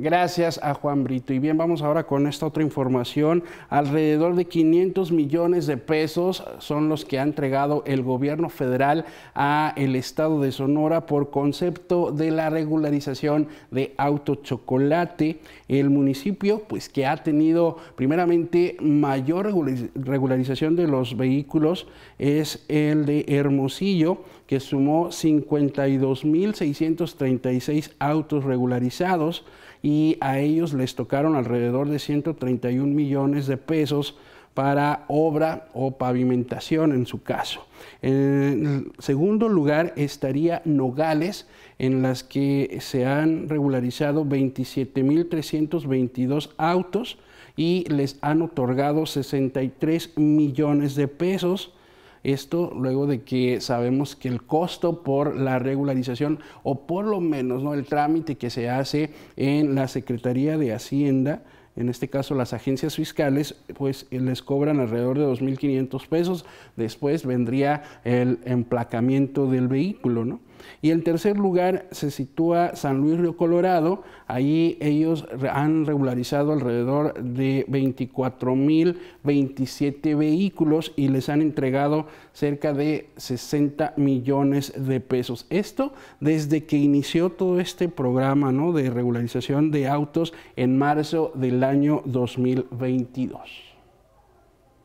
Gracias a Juan Brito. Y bien, vamos ahora con esta otra información. Alrededor de 500 millones de pesos son los que ha entregado el gobierno federal a el estado de Sonora por concepto de la regularización de autochocolate. el municipio pues que ha tenido primeramente mayor regularización de los vehículos es el de Hermosillo que sumó 52.636 autos regularizados y a ellos les tocaron alrededor de 131 millones de pesos para obra o pavimentación en su caso. En segundo lugar estaría Nogales, en las que se han regularizado 27.322 autos y les han otorgado 63 millones de pesos esto luego de que sabemos que el costo por la regularización o por lo menos ¿no? el trámite que se hace en la Secretaría de Hacienda, en este caso las agencias fiscales, pues eh, les cobran alrededor de 2.500 pesos. Después vendría el emplacamiento del vehículo, ¿no? Y el tercer lugar se sitúa San Luis Río Colorado. Ahí ellos han regularizado alrededor de 24.027 vehículos y les han entregado cerca de 60 millones de pesos. Esto desde que inició todo este programa de regularización de autos en marzo del año 2022.